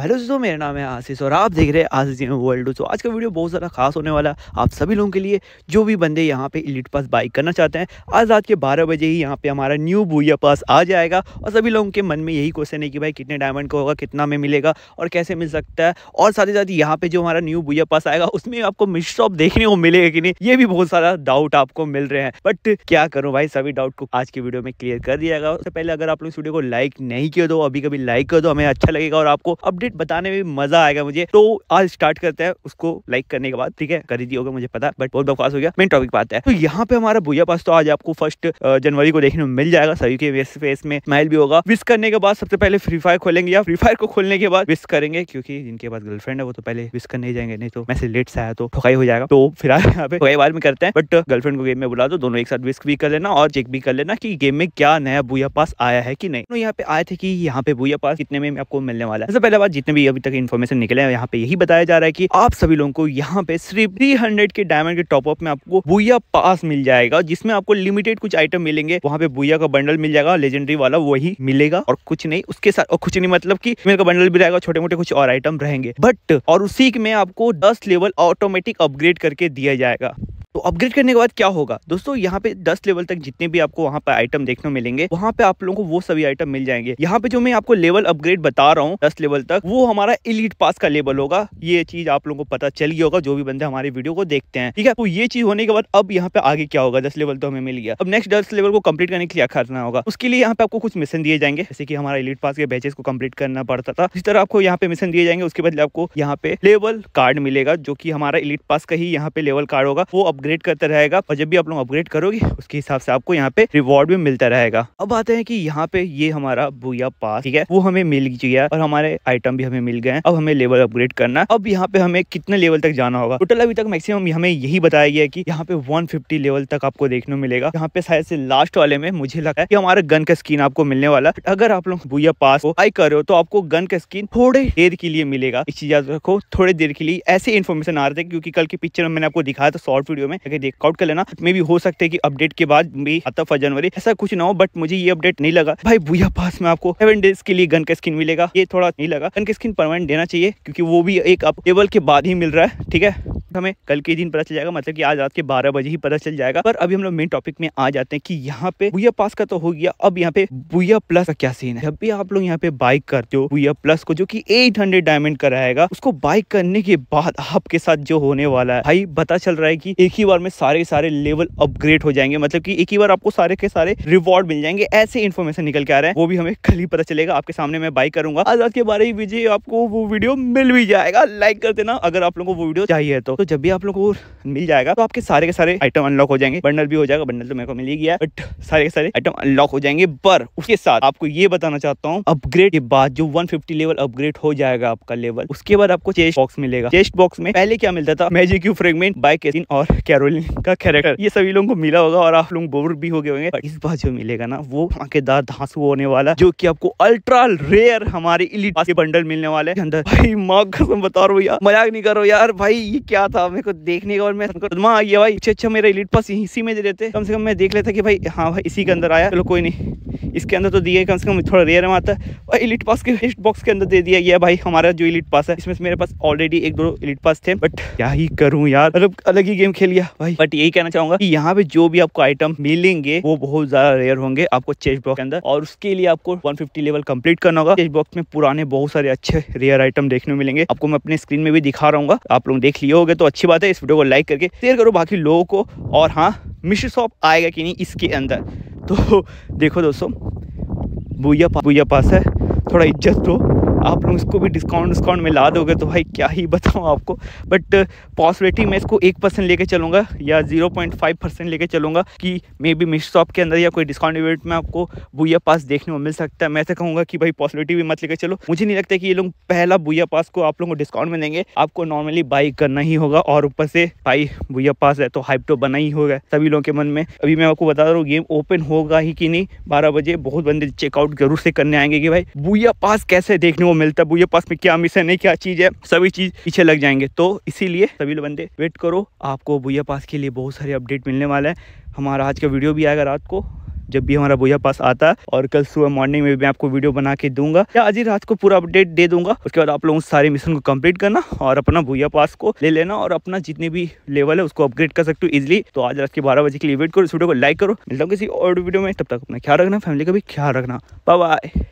Hello दोस्तों मेरा नाम है आशीष और आप देख रहे हैं आशीष वर्ल्ड सो तो आज का वीडियो बहुत ज़्यादा खास होने वाला है आप सभी लोगों के लिए जो भी बंदे यहाँ पे इलीट पास बाइक करना चाहते हैं आज रात के 12 बजे ही यहाँ पे हमारा न्यू भूया पास आ जाएगा और सभी लोगों के मन में यही क्वेश्चन है कि भाई कितने डायमंड का होगा कितना में मिलेगा और कैसे मिल सकता है और साथ ही साथ यहाँ पे जो हमारा न्यू भूया पास आएगा उसमें आपको मिशॉप शॉप देखने को मिलेगा कि नहीं ये भी बहुत सारा डाउट आपको मिल रहे हैं बट क्या करूँ भाई सभी डाउट को आज की वीडियो में क्लियर कर दिया जाएगा उससे पहले अगर आप लोग इस वीडियो को लाइक नहीं किया दो तो अभी कभी लाइक कर दो हमें अच्छा लगेगा और आपको अपडेट इनफैक्ट बताने में मजा आएगा मुझे तो आज स्टार्ट करते हैं उसको लाइक करने के बाद ठीक है कर दी होगा मुझे पता बट बहुत बकवास हो गया मेन टॉपिक बात है तो यहाँ पे हमारा भूया पास तो आज आपको फर्स्ट जनवरी को देखने में मिल जाएगा सभी के फेस में स्माइल भी होगा विश करने के बाद सबसे पहले फ्री फायर खोलेंगे या फ्री फायर को खोलने के बाद विश करेंगे क्योंकि जिनके पास गर्लफ्रेंड है वो तो पहले विश करने जाएंगे नहीं तो मैसेज लेट से आया तो ठोकाई हो जाएगा तो फिलहाल यहाँ पे कई बार में करते हैं बट गर्लफ्रेंड को गेम में बुला दो दोनों एक साथ विस्क भी कर लेना और चेक भी कर लेना की गेम में क्या नया भूया पास आया है की नहीं तो यहाँ पे आए थे की यहाँ पे भूया पास कितने में आपको मिलने वाला है सबसे पहले बात जितने भी अभी तक इन्फॉर्मेशन निकले हैं यहाँ पे यही बताया जा रहा है कि आप सभी लोगों को यहाँ पे सिर्फ थ्री हंड्रेड के डायमंड के टॉपअप में आपको बुया पास मिल जाएगा जिसमें आपको लिमिटेड कुछ आइटम मिलेंगे वहाँ पे बुया का बंडल मिल जाएगा लेजेंडरी वाला वही मिलेगा और कुछ नहीं उसके साथ और कुछ नहीं मतलब की मेरे का बंडल भी रहेगा छोटे मोटे कुछ और आइटम रहेंगे बट और उसी में आपको दस लेवल ऑटोमेटिक अपग्रेड करके दिया जाएगा तो अपग्रेड करने के बाद क्या होगा दोस्तों यहाँ पे दस लेवल तक जितने भी आपको वहाँ पे आइटम देखने को मिलेंगे वहाँ पे आप लोगों को वो सभी आइटम मिल जाएंगे यहाँ पे जो मैं आपको लेवल अपग्रेड बता रहा हूँ दस लेवल तक वो हमारा इलीट पास का लेवल होगा ये चीज आप लोगों को पता चल गया होगा जो भी बंदे हमारे वीडियो को देखते हैं ठीक है तो ये चीज होने के बाद अब यहाँ पे आगे क्या होगा दस लेवल तो हमें मिल गया अब नेक्स्ट दस लेवल को कम्प्लीट करने के लिए करना होगा उसके लिए यहाँ पे आपको कुछ मिशन दिए जाएंगे जैसे कि हमारा इलीट पास के बैचेस को कम्प्लीट करना पड़ता था जिस तरह आपको यहाँ पे मिशन दिए जाएंगे उसके बाद आपको यहाँ पे लेवल कार्ड मिलेगा जो की हमारा इलीट पास का ही यहाँ पे लेवल कार्ड होगा वो अपग्रेड करता रहेगा और जब भी आप लोग अपग्रेड करोगे उसके हिसाब से आपको यहाँ पे रिवॉर्ड भी मिलता रहेगा अब आते हैं कि यहाँ पे ये हमारा भूया पास ठीक है वो हमें मिल गया और हमारे आइटम भी हमें मिल गए अब हमें लेवल अपग्रेड करना अब यहाँ पे हमें कितने लेवल तक जाना होगा टोटल अभी तक मैक्सिमम हमें यही बताया गया की यहाँ पे वन लेवल तक आपको देखने मिलेगा यहाँ पे शायद से लास्ट वाले में मुझे लगा की हमारा गन का स्किन आपको मिलने वाला अगर आप लोग भूया पास को आई कर रहे हो तो आपको गन का स्किन थोड़े देर के लिए मिलेगा इस चीज याद रखो थोड़ी देर के लिए ऐसे इन्फॉर्मेशन आ रहे थे क्योंकि कल की पिक्चर में मैंने आपको दिखाया था शॉर्ट वीडियो में चेकआउट कर लेना मे भी हो सकते है कि अपडेट के बाद भी आता जनवरी ऐसा कुछ ना हो बट मुझे ये अपडेट नहीं लगा भाई भूया पास में आपको सेवन डेज के लिए गन का स्किन मिलेगा ये थोड़ा नहीं लगा गन का स्किन परमानेंट देना चाहिए क्योंकि वो भी एक अपेबल के बाद ही मिल रहा है ठीक है हमें कल के दिन पता चल जाएगा मतलब कि आज रात के बारह बजे ही पता चल जाएगा पर अभी हम लोग मेन टॉपिक में आ जाते हैं कि यहाँ पे बुया पास का तो हो गया अब यहाँ पे बुया प्लस का क्या सीन है जब भी आप लोग यहाँ पे बाइक करते हो बुया प्लस को जो की एट हंड्रेड डायमंड का रहेगा उसको बाइक करने के बाद आपके साथ जो होने वाला है भाई पता चल रहा है की एक ही बार में सारे सारे लेवल अपग्रेड हो जाएंगे मतलब की एक ही बार आपको सारे के सारे रिवॉर्ड मिल जाएंगे ऐसे इन्फॉर्मेशन निकल के आ रहे हैं वो भी हमें कल ही पता चलेगा आपके सामने मैं बाइक करूंगा आज रात के बारह ही आपको वो वीडियो मिल भी जाएगा लाइक कर देना अगर आप लोगों को वो वीडियो चाहिए तो तो जब भी आप लोग को मिल जाएगा तो आपके सारे के सारे आइटम अनलॉक हो जाएंगे बंडल भी हो जाएगा बंडल तो मेरे को मिल ही गया बट सारे के सारे आइटम अनलॉक हो जाएंगे पर उसके साथ आपको ये बताना चाहता हूँ अपग्रेड के बाद जो वन लेवल अपग्रेड हो जाएगा आपका लेवल उसके बाद आपको चेस्ट बॉक्स मिलेगा चेस्ट बॉक्स में पहले क्या मिलता था मैजिक यू फ्रेगमेंट बाइक और कैरोलिन का कैरेक्टर ये सभी लोगों को मिला होगा और आप लोग बोर भी हो गए होंगे इस बार जो मिलेगा ना वो आंखेदार धांसू होने वाला जो कि आपको अल्ट्रा रेयर हमारे इलीट के बंडल मिलने वाले अंदर भाई माँ कसम बता रहा हूँ यार मजाक नहीं करो यार भाई ये क्या था मेरे को देखने का और मैं आ गया भाई अच्छा अच्छा मेरा इलीट पास इसी में दे देते कम से कम मैं देख लेता कि भाई हाँ भाई इसी के अंदर आया चलो कोई नहीं इसके अंदर तो दिया कम से कम थोड़ा रेयर आता है और इलीट पास के लिस्ट बॉक्स के अंदर दे दिया गया भाई हमारा जो इलीट पास है इसमें मेरे पास ऑलरेडी एक दो इलीट पास थे बट क्या ही करूं यार मतलब अलग ही गेम खेल गया भाई बट यही कहना चाहूंगा कि यहाँ पे जो भी आपको आइटम मिलेंगे वो बहुत ज्यादा रेयर होंगे आपको चेस्ट बॉक्स के अंदर और उसके लिए आपको वन लेवल कम्प्लीट करना होगा चेस्ट बॉक्स में पुराने बहुत सारे अच्छे रेयर आइटम देखने मिलेंगे आपको मैं अपने स्क्रीन में भी दिखा रहा हूँ आप लोग देख लिए होगा तो। तो अच्छी बात है इस वीडियो को लाइक करके शेयर करो बाकी लोगों को और हाँ मिश्र शॉप आएगा कि नहीं इसके अंदर तो देखो दोस्तों भूया पा, भूया पास है थोड़ा इज्जत दो आप लोग इसको भी डिस्काउंट डिस्काउंट में ला दोगे तो भाई क्या ही बताऊँ आपको बट पॉसिबिलिटी uh, मैं इसको एक परसेंट लेके चलूँगा या जीरो पॉइंट फाइव परसेंट लेके चलूँगा कि मे बी मिश शॉप के अंदर या कोई डिस्काउंट इवेंट में आपको भूया पास देखने को मिल सकता है मैं ऐसा कहूँगा कि भाई पॉसिबिलिटी भी मत लेकर चलो मुझे नहीं लगता कि ये लोग पहला भूया पास को आप लोगों को डिस्काउंट में देंगे आपको नॉर्मली बाई करना ही होगा और ऊपर से भाई भूया पास है तो हाइप तो बना ही होगा सभी लोगों के मन में अभी मैं आपको बता रहा हूँ गेम ओपन होगा ही कि नहीं बारह बजे बहुत बंदे चेकआउट जरूर से करने आएंगे कि भाई भूया पास कैसे देखने वो मिलता है ये पास में क्या मिशन है क्या चीज़ है सभी चीज़ पीछे लग जाएंगे तो इसीलिए सभी बंदे वेट करो आपको भूया पास के लिए बहुत सारे अपडेट मिलने वाला है हमारा आज का वीडियो भी आएगा रात को जब भी हमारा भूया पास आता है और कल सुबह मॉर्निंग में भी मैं आपको वीडियो बना के दूंगा या आज ही रात को पूरा अपडेट दे दूंगा उसके बाद आप लोग सारे मिशन को कंप्लीट करना और अपना भूया पास को ले लेना और अपना जितने भी लेवल है उसको अपग्रेड कर सकते हो इजिली तो आज रात के बारह बजे के लिए वेट करो इस वीडियो को लाइक करो मिलता हूँ किसी और वीडियो में तब तक अपना ख्याल रखना फैमिली का भी ख्याल रखना बाय